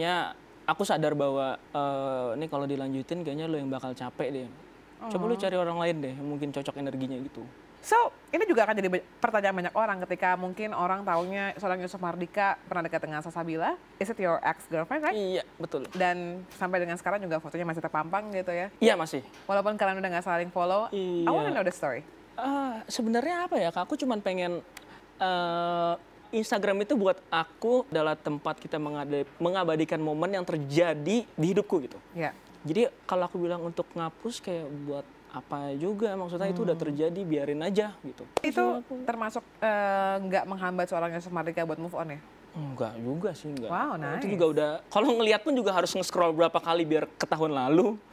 kayaknya aku sadar bahwa uh, ini kalau dilanjutin kayaknya lo yang bakal capek deh. Coba uh oh. lu cari orang lain deh mungkin cocok energinya gitu. So, ini juga akan jadi pertanyaan banyak orang ketika mungkin orang tahunya seorang Yusuf Mardika pernah dekat dengan Sasabila. Is it your ex-girlfriend, right? Iya, betul. Dan sampai dengan sekarang juga fotonya masih terpampang gitu ya? Iya, masih. Walaupun kalian udah nggak saling follow, iya. I wanna know the story. Uh, sebenarnya apa ya, Kak? Aku cuma pengen uh, Instagram itu buat aku adalah tempat kita mengabadikan momen yang terjadi di hidupku gitu. Ya. Jadi kalau aku bilang untuk ngapus kayak buat apa juga maksudnya hmm. itu udah hmm. terjadi biarin aja gitu. Itu iya, termasuk eh, nggak uh, menghambat seorang yang Mardika buat move on ya? Enggak juga sih, enggak. Wow, nice. Itu juga udah, kalau ngelihat pun juga harus nge-scroll berapa kali biar ketahuan lalu.